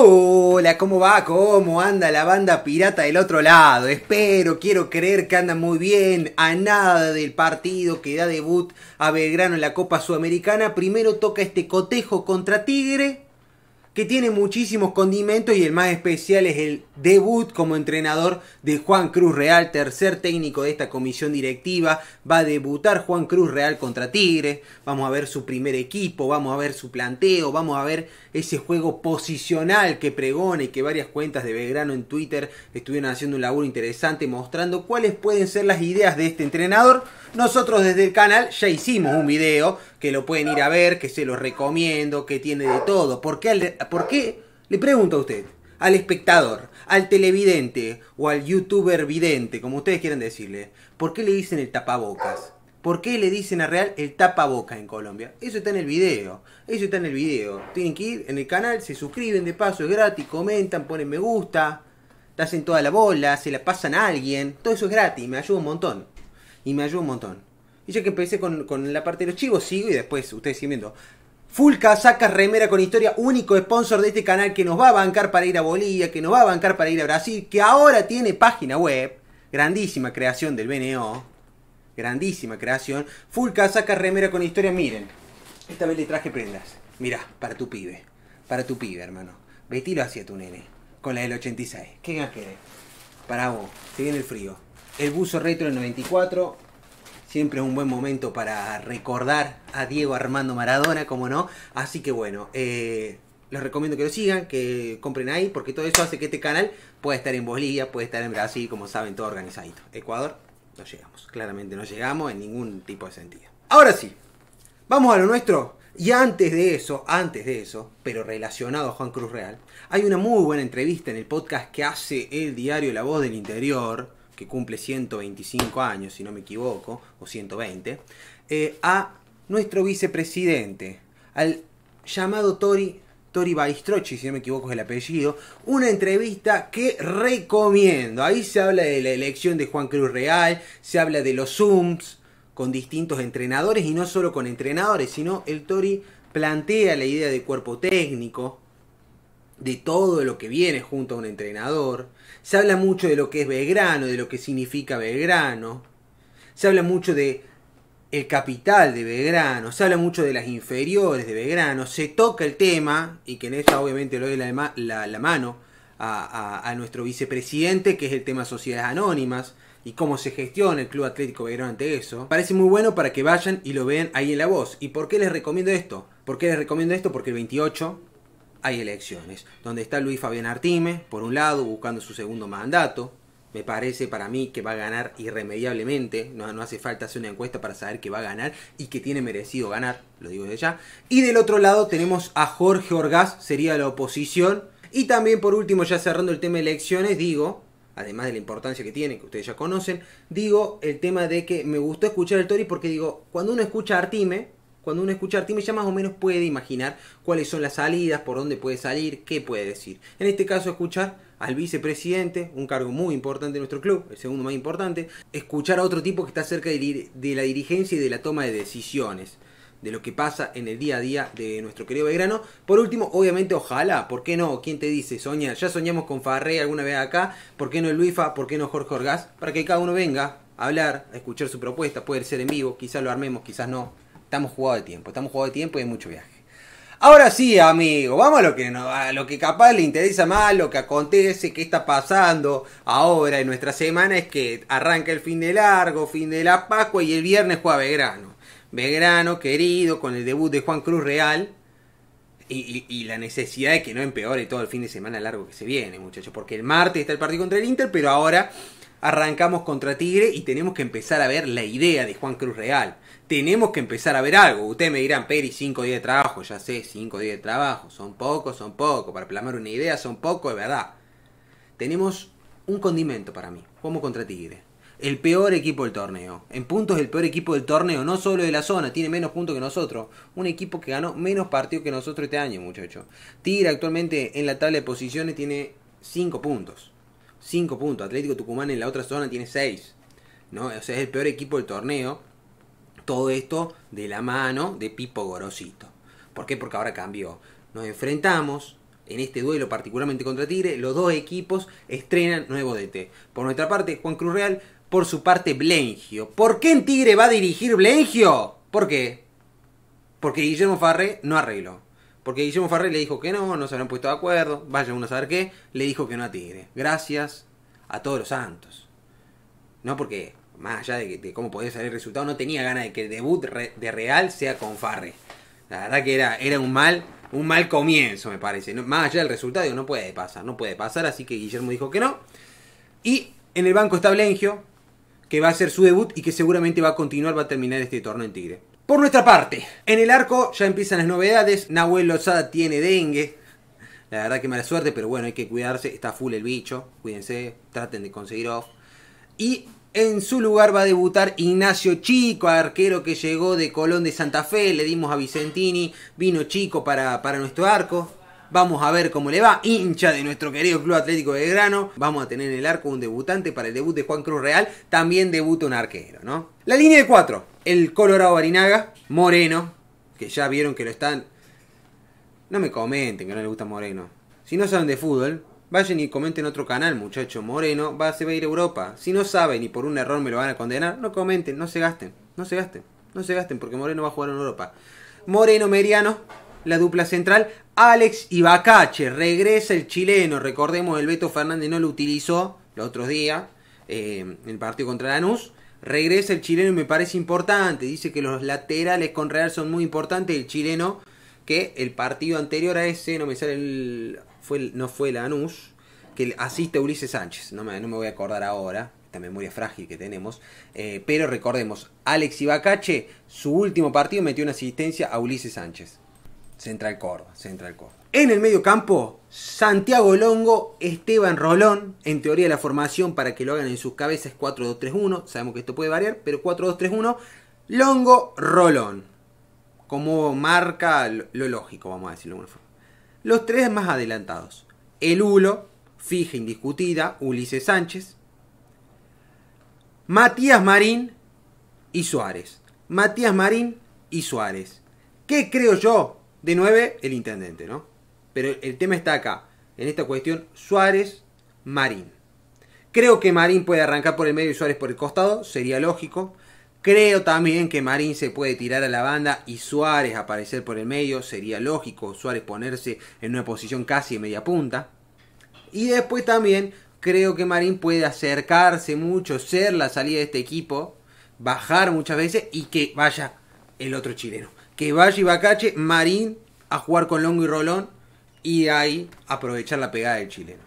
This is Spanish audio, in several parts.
Hola, ¿cómo va? ¿Cómo anda la banda pirata del otro lado? Espero, quiero creer que anda muy bien. A nada del partido que da debut a Belgrano en la Copa Sudamericana. Primero toca este cotejo contra Tigre que tiene muchísimos condimentos y el más especial es el debut como entrenador de Juan Cruz Real, tercer técnico de esta comisión directiva. Va a debutar Juan Cruz Real contra Tigres, vamos a ver su primer equipo, vamos a ver su planteo, vamos a ver ese juego posicional que pregona y que varias cuentas de Belgrano en Twitter estuvieron haciendo un laburo interesante mostrando cuáles pueden ser las ideas de este entrenador. Nosotros desde el canal ya hicimos un video que lo pueden ir a ver, que se los recomiendo, que tiene de todo. ¿Por qué, por qué? le pregunto a usted, al espectador, al televidente o al youtuber vidente, como ustedes quieran decirle, ¿por qué le dicen el tapabocas? ¿Por qué le dicen a Real el tapaboca en Colombia? Eso está en el video. Eso está en el video. Tienen que ir en el canal, se suscriben de paso, es gratis, comentan, ponen me gusta, hacen toda la bola, se la pasan a alguien. Todo eso es gratis, me ayuda un montón y me ayudó un montón. Y ya que empecé con, la parte de los chivos, sigo y después ustedes siguen viendo. Full saca Remera con Historia, único sponsor de este canal que nos va a bancar para ir a Bolivia, que nos va a bancar para ir a Brasil, que ahora tiene página web, grandísima creación del BNO, grandísima creación. Full Casaca Remera con Historia, miren, esta vez le traje prendas. Mirá, para tu pibe, para tu pibe, hermano. Vestilo hacia tu nene, con la del 86. ¿Qué ganas querés? Para vos, se viene el frío. El buzo retro del 94. Siempre es un buen momento para recordar a Diego Armando Maradona, como no. Así que bueno, eh, les recomiendo que lo sigan, que compren ahí, porque todo eso hace que este canal pueda estar en Bolivia, puede estar en Brasil, como saben, todo organizadito. Ecuador, no llegamos. Claramente no llegamos en ningún tipo de sentido. Ahora sí, vamos a lo nuestro. Y antes de eso, antes de eso, pero relacionado a Juan Cruz Real, hay una muy buena entrevista en el podcast que hace el diario La Voz del Interior que cumple 125 años, si no me equivoco, o 120, eh, a nuestro vicepresidente, al llamado Tori, Tori si no me equivoco es el apellido, una entrevista que recomiendo. Ahí se habla de la elección de Juan Cruz Real, se habla de los Zooms con distintos entrenadores y no solo con entrenadores, sino el Tori plantea la idea de cuerpo técnico, de todo lo que viene junto a un entrenador, se habla mucho de lo que es Belgrano, de lo que significa Belgrano. Se habla mucho de el capital de Belgrano, se habla mucho de las inferiores de Belgrano, se toca el tema, y que en esta obviamente lo doy la, mano a, nuestro vicepresidente, que es el tema sociedades anónimas y cómo se gestiona el Club Atlético Belgrano ante eso. Parece muy bueno para que vayan y lo vean ahí en la voz. ¿Y por qué les recomiendo esto? ¿Por qué les recomiendo esto? Porque el 28 hay elecciones, donde está Luis Fabián Artime, por un lado, buscando su segundo mandato. Me parece para mí que va a ganar irremediablemente, no, hace falta hacer una encuesta para saber que va a ganar y que tiene merecido ganar, lo digo desde ya. Y del otro lado tenemos a Jorge Orgaz, sería la oposición. Y también por último, ya cerrando el tema de elecciones, digo, además de la importancia que tiene, que ustedes ya conocen, digo el tema de que me gustó escuchar el Tori porque digo, cuando uno escucha a Artime, cuando uno escucha Artime ya más o menos puede imaginar cuáles son las salidas, por dónde puede salir, qué puede decir. En este caso, escuchar al vicepresidente, un cargo muy importante de nuestro club, el segundo más importante, escuchar a otro tipo que está cerca de la dirigencia y de la toma de decisiones de lo que pasa en el día a día de nuestro querido Belgrano. Por último, obviamente, ojalá, ¿por qué no? ¿Quién te dice soñar? Ya soñamos con Farré alguna vez acá, ¿por qué no el Luifa? ¿Por qué no Jorge Orgaz? Para que cada uno venga a hablar, a escuchar su propuesta, puede ser en vivo, quizás lo armemos, quizás no. Estamos jugando de tiempo, estamos jugando de tiempo y hay mucho viaje. Ahora sí, amigo, vamos a lo que no, a lo que capaz le interesa más, lo que acontece, qué está pasando ahora en nuestra semana es que arranca el fin de largo, fin de la Pascua y el viernes juega Belgrano. Belgrano querido con el debut de Juan Cruz Real y, y, y la necesidad de que no empeore todo el fin de semana largo que se viene, muchachos, porque el martes está el partido contra el Inter, pero ahora arrancamos contra Tigre y tenemos que empezar a ver la idea de Juan Cruz Real. Tenemos que empezar a ver algo. Ustedes me dirán, Peri, cinco días de trabajo, ya sé, cinco días de trabajo, son pocos, son pocos, para plasmar una idea son pocos, es verdad. Tenemos un condimento para mí, jugamos contra Tigre. El peor equipo del torneo. En puntos el peor equipo del torneo, no solo de la zona, tiene menos puntos que nosotros. Un equipo que ganó menos partidos que nosotros este año, muchachos. Tigre actualmente en la tabla de posiciones tiene cinco puntos 5 puntos. Atlético Tucumán en la otra zona tiene 6. ¿no? O sea, es el peor equipo del torneo. Todo esto de la mano de Pipo Gorosito. ¿Por qué? Porque ahora cambió. Nos enfrentamos en este duelo, particularmente contra Tigre. Los dos equipos estrenan nuevo DT. Por nuestra parte, Juan Cruz Real. Por su parte, Blengio. ¿Por qué en Tigre va a dirigir Blengio? ¿Por qué? Porque Guillermo Farre no arregló. Porque Guillermo Farré le dijo que no, no se habrán puesto de acuerdo, vaya uno a saber qué, le dijo que no a Tigre. Gracias a todos los santos. No porque, más allá de, cómo podía salir el resultado, no tenía ganas de que el debut de Real sea con Farre. La verdad que era, era un mal un mal comienzo, me parece. más allá del resultado, no puede pasar, no puede pasar. Así que Guillermo dijo que no. Y en el banco está Blengio, que va a hacer su debut y que seguramente va a continuar, va a terminar este torneo en Tigre. Por nuestra parte, en el arco ya empiezan las novedades. Nahuel Lozada tiene dengue. La verdad que mala suerte, pero bueno, hay que cuidarse. Está full el bicho. Cuídense, traten de conseguir off. Y en su lugar va a debutar Ignacio Chico, arquero que llegó de Colón de Santa Fe. Le dimos a Vicentini. Vino Chico para, para nuestro arco. Vamos a ver cómo le va. Hincha de nuestro querido Club Atlético de Grano. Vamos a tener en el arco un debutante para el debut de Juan Cruz Real. También debuta un arquero, ¿no? La línea de cuatro. El Colorado Barinaga. Moreno. Que ya vieron que lo están... No me comenten que no le gusta Moreno. Si no saben de fútbol, Vayan y comenten otro canal, muchacho. Moreno va, se va a ir a Europa. Si no saben y por un error me lo van a condenar, no comenten, no se gasten, no se gasten, no se gasten porque Moreno va a jugar en Europa. Moreno Meriano la dupla central. Alex Ibacache, regresa el chileno. Recordemos, el Beto Fernández no lo utilizó los otros días eh, en el partido contra Lanús. Regresa el chileno y me parece importante. Dice que los laterales con Real son muy importantes. El chileno, que el partido anterior a ese, no me sale el. Fue no fue Lanús, que asiste a Ulises Sánchez. No me, no me voy a acordar ahora esta memoria frágil que tenemos. Eh, pero recordemos, Alex Ibacache, su último partido metió una asistencia a Ulises Sánchez. Central Córdoba, Central Córdoba. En el medio campo, Santiago Longo, Esteban Rolón. En teoría la formación, para que lo hagan en sus cabezas, es 4-2-3-1. Sabemos que esto puede variar, pero 4-2-3-1. Longo, Rolón. Como marca lo lógico, vamos a decirlo de alguna forma. Los tres más adelantados. El Ulo, fija indiscutida, Ulises Sánchez. Matías Marín y Suárez. Matías Marín y Suárez. ¿Qué creo yo de 9, el intendente, ¿no? Pero el tema está acá, en esta cuestión Suárez, Marín. Creo que Marín puede arrancar por el medio y Suárez por el costado, sería lógico. Creo también que Marín se puede tirar a la banda y Suárez aparecer por el medio, sería lógico. Suárez ponerse en una posición casi de media punta. Y después también creo que Marín puede acercarse mucho, ser la salida de este equipo, bajar muchas veces y que vaya el otro chileno que vaya Ibacache, Marín a jugar con Longo y Rolón y ahí aprovechar la pegada del chileno.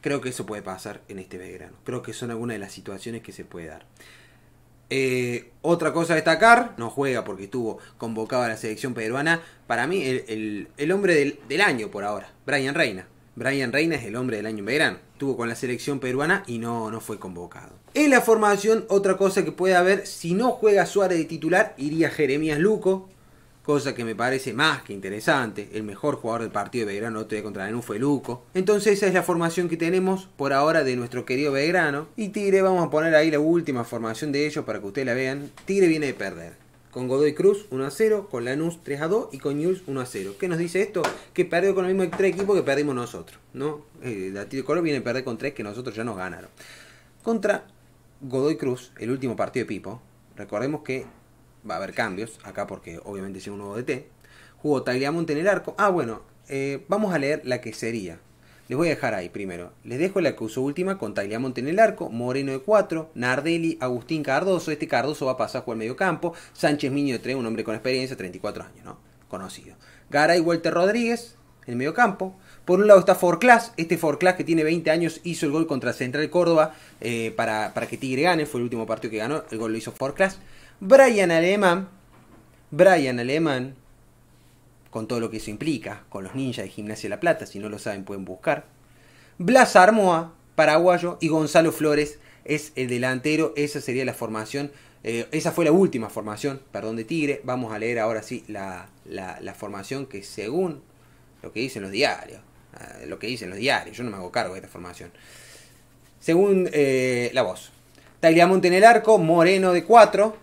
Creo que eso puede pasar en este Belgrano. Creo que son algunas de las situaciones que se puede dar. Eh, otra cosa a destacar, no juega porque estuvo convocado a la selección peruana. Para mí, el, hombre del, del año por ahora, Brian Reina. Brian Reina es el hombre del año en verano. Estuvo con la selección peruana y no, no fue convocado. En la formación, otra cosa que puede haber, si no juega Suárez de titular, iría Jeremías Luco, cosa que me parece más que interesante. El mejor jugador del partido de Belgrano otro día contra Lanús fue Luco. Entonces esa es la formación que tenemos por ahora de nuestro querido Belgrano. Y Tigre, vamos a poner ahí la última formación de ellos para que ustedes la vean. Tigre viene de perder. Con Godoy Cruz 1 a 0, con Lanús 3 a 2 y con News 1 a 0. ¿Qué nos dice esto? Que perdió con el mismo tres equipos que perdimos nosotros. ¿no? El eh, de Color viene a perder con tres que nosotros ya nos ganaron. Contra Godoy Cruz, el último partido de Pipo. Recordemos que va a haber cambios acá porque obviamente es un nuevo DT. Jugó Tagliamonte en el arco. Ah, bueno, eh, vamos a leer la que sería les voy a dejar ahí primero. Les dejo la que usó última con Tagliamonte en el arco, Moreno de 4, Nardelli, Agustín Cardoso. Este Cardoso va a pasar a jugar medio campo. Sánchez Miño de 3, un hombre con experiencia, 34 años, ¿no? Conocido. Garay Walter Rodríguez en el medio campo. Por un lado está Forclass, este Forclass que tiene 20 años hizo el gol contra Central Córdoba eh, para, para, que Tigre gane, fue el último partido que ganó, el gol lo hizo Forclass. Brian Alemán, Brian Alemán, con todo lo que eso implica, con los ninjas de Gimnasia de La Plata, si no lo saben pueden buscar. Blas Armoa, paraguayo, y Gonzalo Flores es el delantero, esa sería la formación, eh, esa fue la última formación, perdón, de Tigre. Vamos a leer ahora sí la, formación que según lo que dicen los diarios, eh, lo que dicen los diarios, yo no me hago cargo de esta formación. Según eh, la voz. Tagliamonte en el arco, Moreno de 4,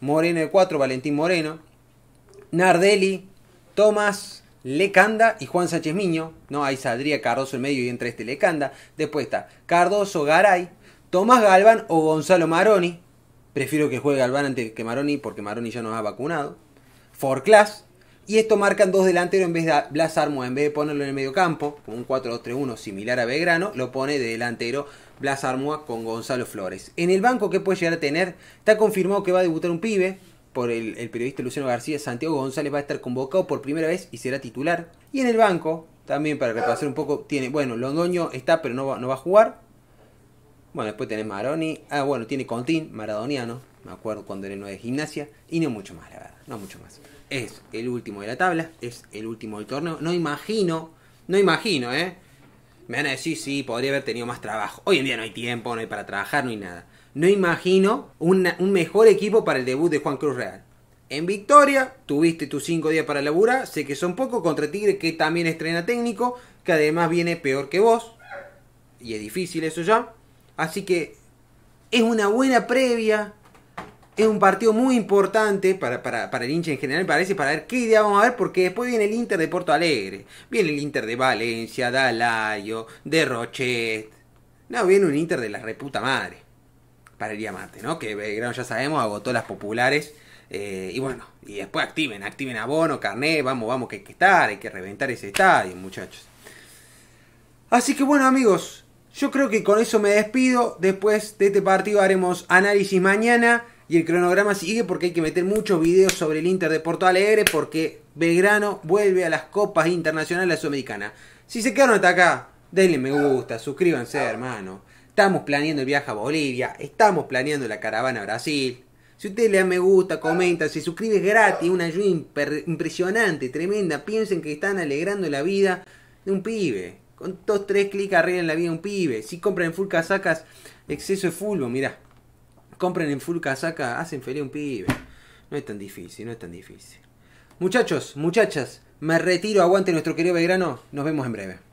Moreno de 4, Valentín Moreno, Nardelli, Tomás Lecanda y Juan Sánchez Miño, ¿no? Ahí saldría Cardoso en medio y entra este Lecanda. Después está Cardoso Garay, Tomás Galván o Gonzalo Maroni. Prefiero que juegue Galván antes que Maroni porque Maroni ya nos ha vacunado. Class Y esto marcan dos delanteros en vez de Blas Armua, en vez de ponerlo en el medio campo, con un 4-2-3-1 similar a Belgrano, lo pone de delantero Blas Armua con Gonzalo Flores. En el banco que puede llegar a tener, está confirmado que va a debutar un pibe, por el, periodista Luciano García, Santiago González va a estar convocado por primera vez y será titular. Y en el banco, también para repasar un poco, tiene, bueno, Londoño está pero no va, no va a jugar. Bueno, después tenés Maroni. Ah, bueno, tiene Contín, Maradoniano, me acuerdo cuando era nueve de gimnasia. Y no mucho más, la verdad, no mucho más. Es el último de la tabla, es el último del torneo. No imagino, no imagino, ¿eh? Me van a decir, sí, podría haber tenido más trabajo. Hoy en día no hay tiempo, no hay para trabajar, no hay nada. No imagino un mejor equipo para el debut de Juan Cruz Real. En Victoria, tuviste tus 5 días para laburar, sé que son pocos contra Tigre que también estrena técnico, que además viene peor que vos. Y es difícil eso ya. Así que es una buena previa. Es un partido muy importante para, el hincha en general, parece, para ver qué idea vamos a ver, porque después viene el Inter de Porto Alegre, viene el Inter de Valencia, de Alayo, de Rochet. No, viene un Inter de la reputa madre para el día ¿no? Que eh, Belgrano ya sabemos, agotó las populares. Eh, y bueno, y después activen, activen abono, carné, vamos, vamos, que hay que estar, hay que reventar ese estadio, muchachos. Así que bueno, amigos, yo creo que con eso me despido. Después de este partido haremos análisis mañana. Y el cronograma sigue porque hay que meter muchos videos sobre el Inter de Porto Alegre porque Belgrano vuelve a las copas internacionales Sudamericana Si se quedaron hasta acá, denle me gusta, suscríbanse, hermano. Estamos planeando el viaje a Bolivia, estamos planeando la caravana a Brasil. Si usted le da me gusta, comenta, se suscribe gratis, una ayuda impresionante, tremenda. Piensen que están alegrando la vida de un pibe. Con dos, tres clics arreglan la vida de un pibe. Si compran en full casacas, exceso de fulbo, mirá. Compran en full casaca, hacen feliz a un pibe. No es tan difícil, no es tan difícil. Muchachos, muchachas, me retiro, aguante nuestro querido Belgrano. Nos vemos en breve.